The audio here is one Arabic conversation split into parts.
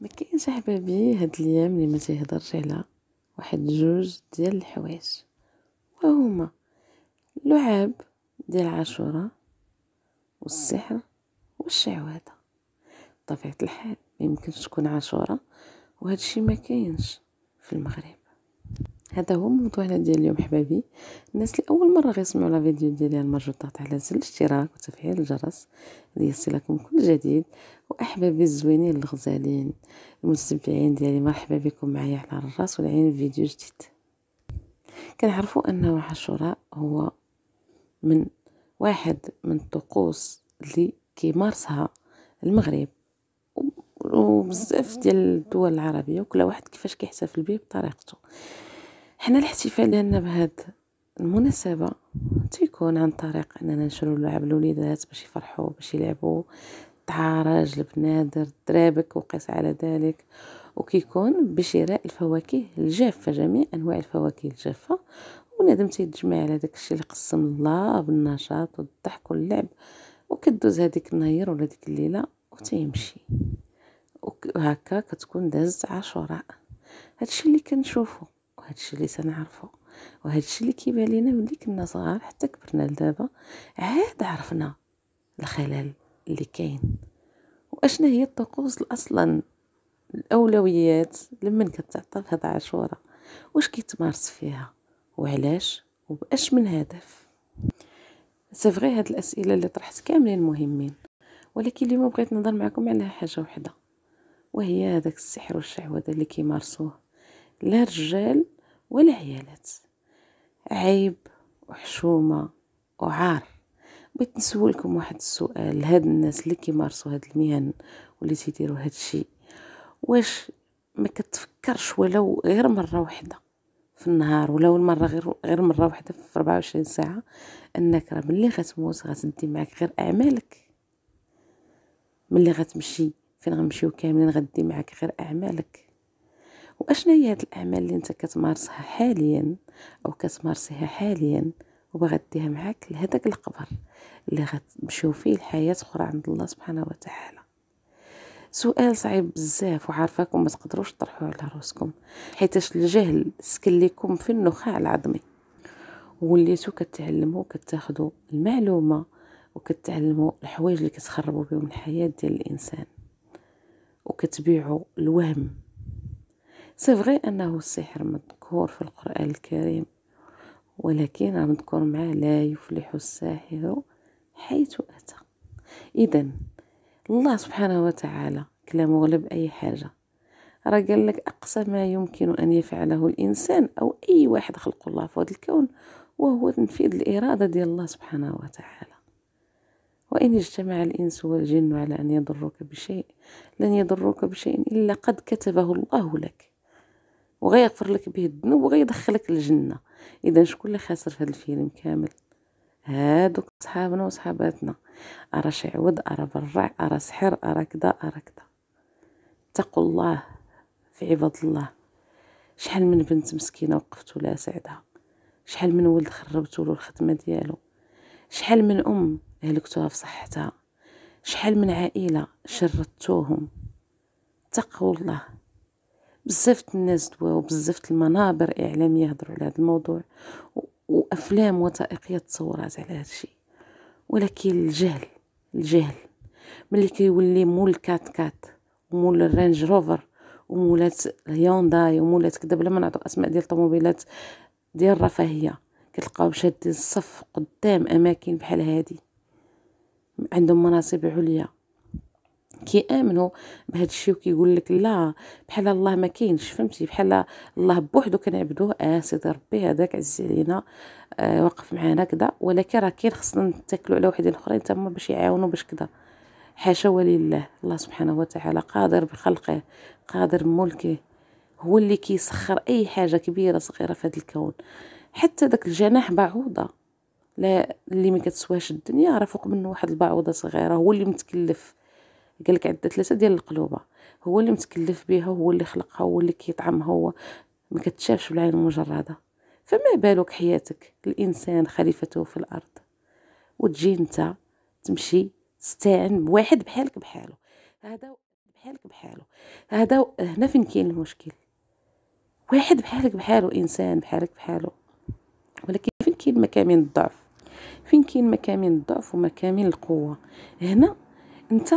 مكاينش احبابي هاد الايام اللي ما تيهضرش على واحد جوج ديال الحوايج وهما اللعاب ديال عاشوراء والسحر والشعوذه بطبيعه الحال ميمكنش تكون عاشوراء وهادشي ما كاينش في المغرب هذا هو موضوعنا ديال اليوم حبايبي الناس اللي اول مره غيسمعوا لا فيديو ديالي المرجو الضغط على زر الاشتراك وتفعيل الجرس ليصلكم كل جديد واحبابي الزوينين الغزالين المستمتعين ديالي مرحبا بكم معايا على الراس والعين في فيديو جديد كنعرفوا ان عاشوراء هو من واحد من الطقوس اللي كيمارسها المغرب وبزاف ديال الدول العربيه وكل واحد كيفاش كيحتفل به بطريقته حنا الاحتفال ديالنا بهاد المناسبة تيكون عن طريق اننا نشرو لعب الوليدات باش يفرحوا باش يلعبوا تعارج البنادر الدرابك وقيس على ذلك وكيكون بشراء الفواكه الجافة جميع انواع الفواكه الجافة ونادم تيتجمع على داكشي اللي قسم الله بالنشاط والضحك واللعب وكدوز هذيك النهار ولا ديك الليله وتيمشي وهكا كتكون دازت عاشوراء هادشي اللي كنشوفه هادشي اللي تنعرفو وهادشي اللي كيبان لينا ملي كنا صغار حتى كبرنا لدابا عاد عرفنا الخلل اللي كاين واشنا هي الطقوس اصلا الاولويات لمن كتعطى في هاد عاشوره واش كيتمارس فيها وعلاش وباش من هدف سي فغي هاد الاسئله اللي طرحت كاملين مهمين ولكن اليوم بغيت نهضر معكم على حاجه وحده وهي هذاك السحر والشعوذه اللي كيمارسوه لا رجال والعيالات عيب وحشومة وعار بغيت نسولكم واحد السؤال لهاد الناس اللي كيمارسوا هاد المهن واللي تيديروا هاد الشيء واش ما كتفكرش ولو غير مره واحده في النهار ولو المره غير غير مره واحده في 24 ساعه انك راه ملي غتموت غتدي معاك غير اعمالك ملي غتمشي فين غنمشيو كاملين غدي معاك غير اعمالك هي هاد الاعمال اللي انت كتمارسها حاليا او كتمارسيها حاليا وباغا ديها معاك لهداك القبر اللي غتمشيو فيه الحياة اخرى عند الله سبحانه وتعالى سؤال صعيب بزاف وعارفاكم ما تقدروش تطرحوا على راسكم حيتاش الجهل سكن ليكم في النخاع العظمي وليتو كتعلموا كتاخذوا المعلومه وكتعلموا الحوايج اللي كتخربوا بهم الحياه ديال الانسان وكتبيعوا الوهم سيفغي انه السحر مذكور في القران الكريم ولكن مذكور معاه لا يفلح الساحر حيث اتى اذا الله سبحانه وتعالى كلامه غلب اي حاجه راه قال لك اقصى ما يمكن ان يفعله الانسان او اي واحد خلق الله في هذا الكون وهو تنفيذ الاراده ديال الله سبحانه وتعالى وإن اجتمع الإنس والجن على أن يضروك بشيء لن يضروك بشيء إلا قد كتبه الله لك وغيغفر لك به الذنوب وغيدخلك الجنه اذا شكون اللي خاسر في هذا الفيلم كامل هادوك صحابنا وصحاباتنا ارى شي ارى برع ارى سحر ارى كدا ارى كدا اتقوا الله في عباد الله شحال من بنت مسكينه وقفتوا لها سعدها شحال من ولد خربتوا له الخدمه ديالو شحال من ام هلكتوها في صحتها شحال من عائله شردتوهم تقوا الله بزاف الناس دواو بزاف المنابر اعلاميه هضروا على هذا الموضوع وافلام وثائقيه تصورات على هذا الشيء ولكن الجهل الجهل ملي كيولي مول كات كات ومول الرينج روفر ومولات هيونداي ومولات كذا بلا ما نعطو اسماء ديال الطوموبيلات ديال الرفاهيه كتلقاو شادين الصف قدام اماكن بحال هذه عندهم مناصب عليا كيامنوا بهذا الشيء وكيقول لك لا بحال الله ما كاينش فهمتي بحال الله بوحدو كنعبدوه اه سيدي ربي هذاك عز علينا آه واقف معانا كذا ولكن راه كاين خصنا نتكلوا على وحدين اخرين تما باش يعاونوا باش كذا حاشا ولله الله سبحانه وتعالى قادر بخلقه قادر بملكه هو اللي كيسخر اي حاجه كبيره صغيره في هذا الكون حتى داك الجناح بعوضه لا اللي ما كتسواش الدنيا راه فوق منه واحد البعوضه صغيره هو اللي متكلف قال لك عندها ثلاثه ديال القلوبه هو اللي متكلف بها هو اللي خلقها هو اللي كيطعمها هو ما كتشافش بالعين المجرده فما بالك حياتك الانسان خليفته في الارض وتجي انت تمشي تستعن بواحد بحالك بحاله هذا بحالك بحاله هذا هنا فين كاين المشكل واحد بحالك بحاله انسان بحالك بحاله ولكن فين كاين مكامن الضعف فين كاين مكامن الضعف ومكامن القوه هنا انت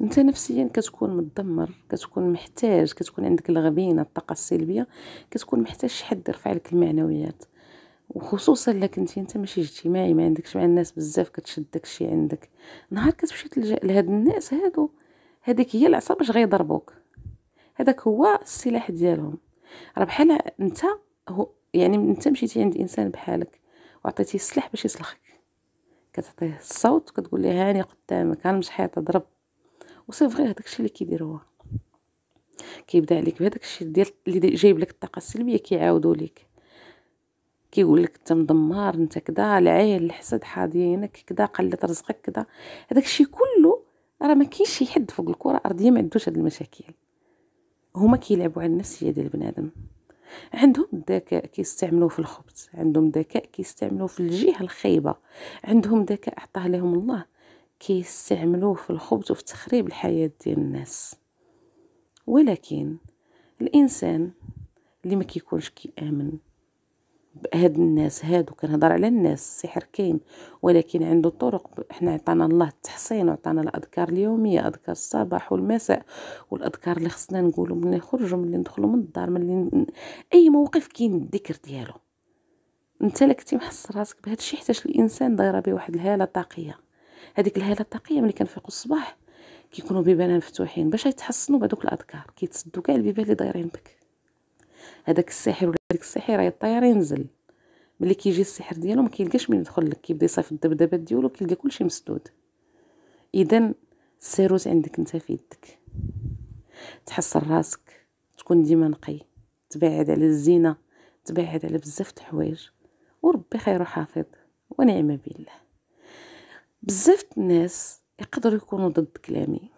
انت نفسيا كتكون متدمر كتكون محتاج كتكون عندك الغبينه الطاقه السلبيه كتكون محتاج شي حد يرفع لك المعنويات وخصوصا الا كنتي انت ماشي اجتماعي ما عندكش مع الناس بزاف كتشد داكشي عندك نهار كتمشي تلجا لهاد الناس هادو هذيك هي العصا باش غيضربوك هذاك هو السلاح ديالهم راه بحال انت هو يعني انت مشيتي عند انسان بحالك وعطيتيه السلاح باش يسلخك كتعطيه الصوت كتقول ليه هاني قدامك ها المشحيطه ضرب وسي فري هذاك الشيء اللي كيدير هو كيبدا عليك بهذاك الشيء ديال اللي جايب لك الطاقه السلبيه كيعاودوا لك كيقول لك انت مدمر انت كدا العين الحسد حاضينك كدا قلت رزقك كدا هذاك الشيء كله راه ما كاينش شي حد فوق الكره الارضيه ما عندوش هاد المشاكل هما كيلعبوا على النفسيه ديال بنادم عندهم الذكاء كيستعملوه في الخبث عندهم ذكاء كيستعملوه في الجهه الخايبه عندهم ذكاء عطاه لهم الله كيستعملوه في الخبط وفي تخريب الحياة ديال الناس ولكن الانسان اللي ما كيكونش كيامن بهاد الناس هادو كنهضر على الناس السحر كاين ولكن عنده طرق حنا عطانا الله التحصين وعطانا الاذكار اليوميه اذكار الصباح والمساء والاذكار اللي خصنا نقولو ملي نخرجوا ملي ندخلوا من الدار ملي اي موقف كاين الذكر ديالو انت لك محس راسك بهذا الشيء حيتاش الانسان دايره به واحد الهاله طاقيه هذيك الهاله الطاقيه ملي كنفيقوا الصباح كيكونوا بيبان مفتوحين باش يتحسنوا بهذوك الاذكار كيتسدوا كاع البيبان اللي دايرين بك هذاك الساحر ولا ديك الساحره يطير ينزل ملي كيجي السحر ديالو ما كيلقاش من يدخل لك كيبدا يصيفط الدبدبات ديالو كيلقى كلشي مسدود اذا السيروس عندك انت في يدك تحسن راسك تكون ديما نقي تبعد على الزينه تبعد على بزاف د الحوايج وربي خير وحافظ ونعم بالله بزاف الناس يقدروا يكونوا ضد كلامي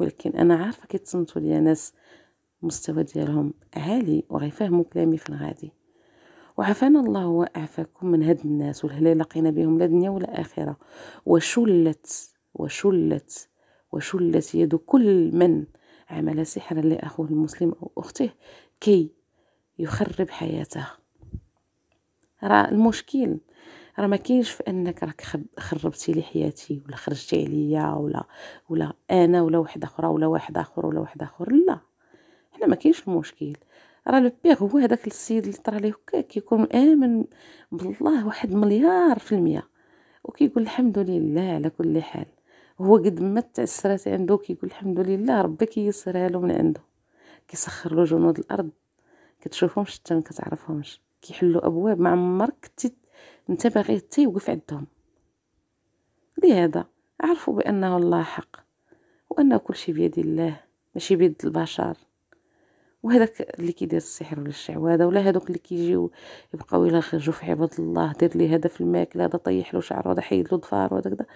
ولكن انا عارفه كيتصنتوا ليا ناس مستوى ديالهم عالي وغيفهموا كلامي في الغادي وعافانا الله وأعفاكم من هاد الناس والهلا لقينا بهم لا دنيا ولا اخره وشلت وشلت وشلت يد كل من عمل سحرا لاخوه المسلم او اخته كي يخرب حياته راه المشكل راه ما كاينش في انك راك خربتي لي حياتي ولا خرجتي عليا ولا ولا انا ولا وحده اخرى ولا واحد اخر ولا واحد اخر لا حنا ما كاينش المشكل راه لو بيغ هو هذاك السيد اللي طرا ليه هكاك كيكون امن بالله واحد مليار في المية وكيقول الحمد لله على كل حال هو قد ما تعسرات عنده كيقول الحمد لله ربي كيسرها له من عنده كيسخر له جنود الارض كتشوفهمش حتى ما كتعرفهمش كيحلوا ابواب ما عمرك انت باغي تيوقف عندهم لهذا عرفوا بانه الله حق وان كل شيء بيد الله ماشي بيد البشر وهذاك اللي كيدير السحر ولا الشعوذه ولا هذوك اللي كيجيو يبقاو الا خرجوا في عباد الله دير لي هذا في الماكله هذا طيح له شعره هذا حيد له ظفار وهذاك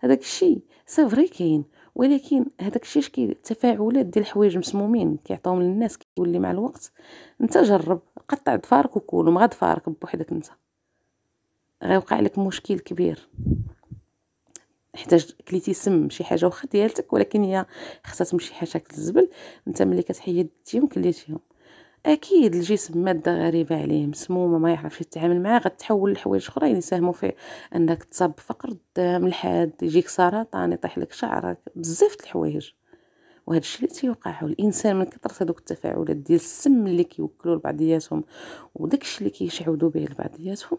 هذاك الشيء سافري كاين ولكن هذاك الشيء كي تفاعلات ديال الحوايج مسمومين كيعطيهم للناس كيولي مع الوقت انت جرب قطع ظفارك وكول ومع ظفارك بوحدك انت غيوقع لك مشكل كبير احتاج كليتي سم شي حاجه واخا ديالتك ولكن هي خصها تمشي حاشاك الزبل انت ملي كتحيدتيهم كليتيهم اكيد الجسم ماده غريبه عليه مسمومه ما يعرفش يتعامل معها غتحول لحوايج اخرين يساهموا في انك تصاب بفقر الدم الحاد يجيك سرطان يطيح لك شعرك بزاف د الحوايج وهذا الشيء اللي تيوقع الانسان من كثرة هذوك التفاعلات ديال السم اللي كيوكلوا لبعضياتهم وداكشي اللي كيشعودوا به لبعضياتهم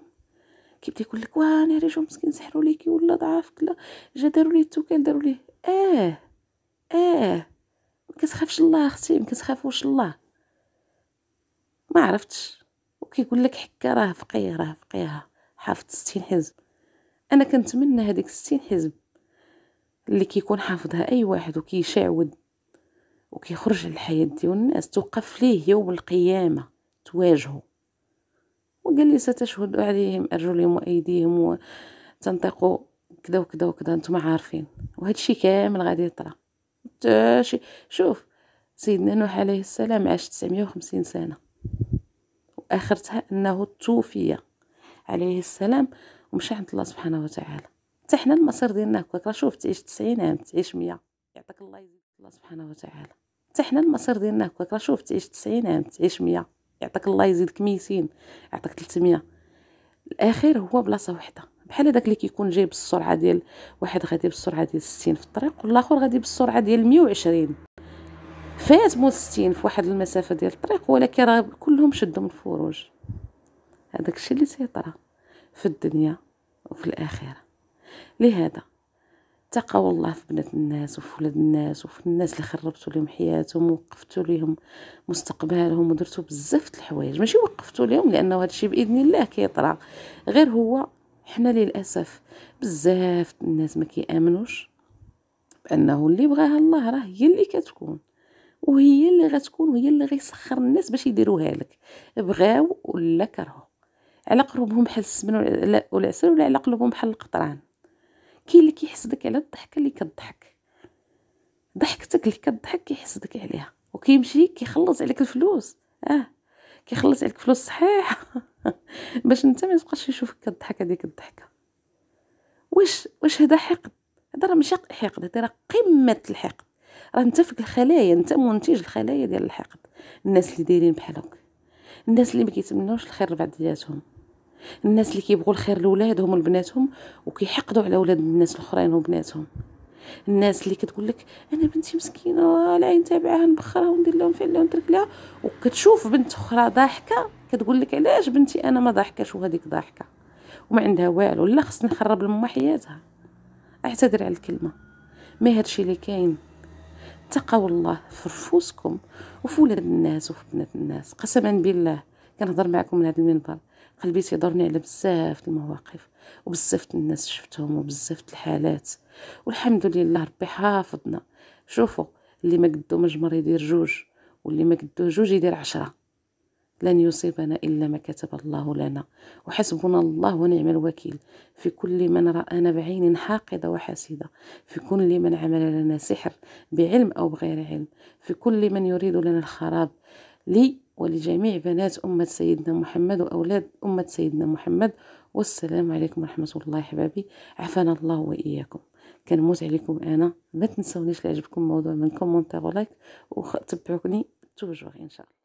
كيبدا يقول لك واه انا رجل مسكين سحروا ليك ولا ضعاف كلا جا داروا ليه التوكال داروا ليه اه اه ما كتخافش الله اختي ما كتخافوش الله ما عرفتش وكيقول لك حكا راه فقيه راه فقيها حافظ 60 حزب انا كنتمنى هذيك 60 حزب اللي كيكون حافظها اي واحد وكيشعود وكيخرج للحياة ديال الناس توقف ليه يوم القيامة تواجهه وقال لي ستشهد عليهم أرجلهم وأيديهم وتنطقوا كذا وكذا وكذا انتم عارفين وهذا الشيء كامل غادي يطرى تاشي شوف سيدنا نوح عليه السلام عاش 950 سنة وآخرتها أنه توفي عليه السلام ومشى عند الله سبحانه وتعالى حتى حنا المصير ديالنا هكاك راه شوف تعيش 90 عام تعيش 100 يعطيك الله يزيد الله سبحانه وتعالى حتى حنا المصير ديالنا هكاك راه شوف تعيش 90 عام تعيش 100 يعطيك الله يزيدك ميتين يعطيك 300 الاخير هو بلاصه وحده بحال هذاك اللي كيكون جاي بالسرعه ديال واحد غادي بالسرعه ديال 60 في الطريق والاخر غادي بالسرعه ديال 120 فات مو 60 في واحد المسافه ديال الطريق ولكن راه كلهم شدوا من الفروج هذاك الشيء اللي سيطرى في الدنيا وفي الاخره لهذا تقاو الله في بنات الناس وفي ولاد الناس وفي الناس اللي خربتوا لهم حياتهم ووقفتوا لهم مستقبلهم ودرتوا بزاف الحوايج ماشي وقفتوا لهم لانه هذا الشيء باذن الله كيطرى غير هو حنا للاسف بزاف الناس ما كيامنوش بانه اللي بغاها الله راه هي اللي كتكون وهي اللي غتكون وهي اللي غيسخر الناس باش يديروها لك بغاو ولا كرهوا على قلوبهم بحال السمن العسل ولا على قلوبهم بحال القطران كاين اللي كيحسدك على الضحكه اللي كضحك ضحكتك اللي كضحك كيحسدك عليها وكيمشي كيخلص عليك الفلوس اه كيخلص عليك فلوس صحيح باش انت ما تبقاش يشوفك كضحك هذيك الضحكه واش واش هذا حقد هذا راه ماشي حقد هذا راه قمه الحقد راه انت في الخلايا انت منتج الخلايا ديال الحقد الناس اللي دايرين بحال الناس اللي ما كيتمنوش الخير لبعضياتهم الناس اللي كيبغوا الخير لولادهم ولبناتهم وكيحقدوا على ولاد الناس الاخرين وبناتهم الناس اللي كتقول لك انا بنتي مسكينه العين تابعها نبخرها وندير لهم فين لهم نترك لها وكتشوف بنت اخرى ضاحكه كتقول لك علاش بنتي انا ما ضحكاش وهذيك ضاحكه وما عندها والو لا خصني نخرب لما حياتها اعتذر على الكلمه ما هادشي اللي كاين تقوا الله في نفوسكم وفي ولاد الناس وفي بنات الناس قسما بالله كنهضر معكم من هذا المنبر قلبي تيضرني على بزاف المواقف وبزاف الناس شفتهم وبزاف الحالات والحمد لله ربي حافظنا شوفوا اللي ما قدو مجمر يدير جوج واللي ما قدو جوج يدير عشرة لن يصيبنا إلا ما كتب الله لنا وحسبنا الله ونعم الوكيل في كل من رآنا بعين حاقدة وحسيدة في كل من عمل لنا سحر بعلم أو بغير علم في كل من يريد لنا الخراب لي ولجميع بنات أمة سيدنا محمد وأولاد أمة سيدنا محمد والسلام عليكم ورحمة الله حبابي عافانا الله وإياكم كنموت عليكم أنا ما تنسونيش لعجبكم موضوع من كومونتير ولايك وتبعوني توجور إن شاء الله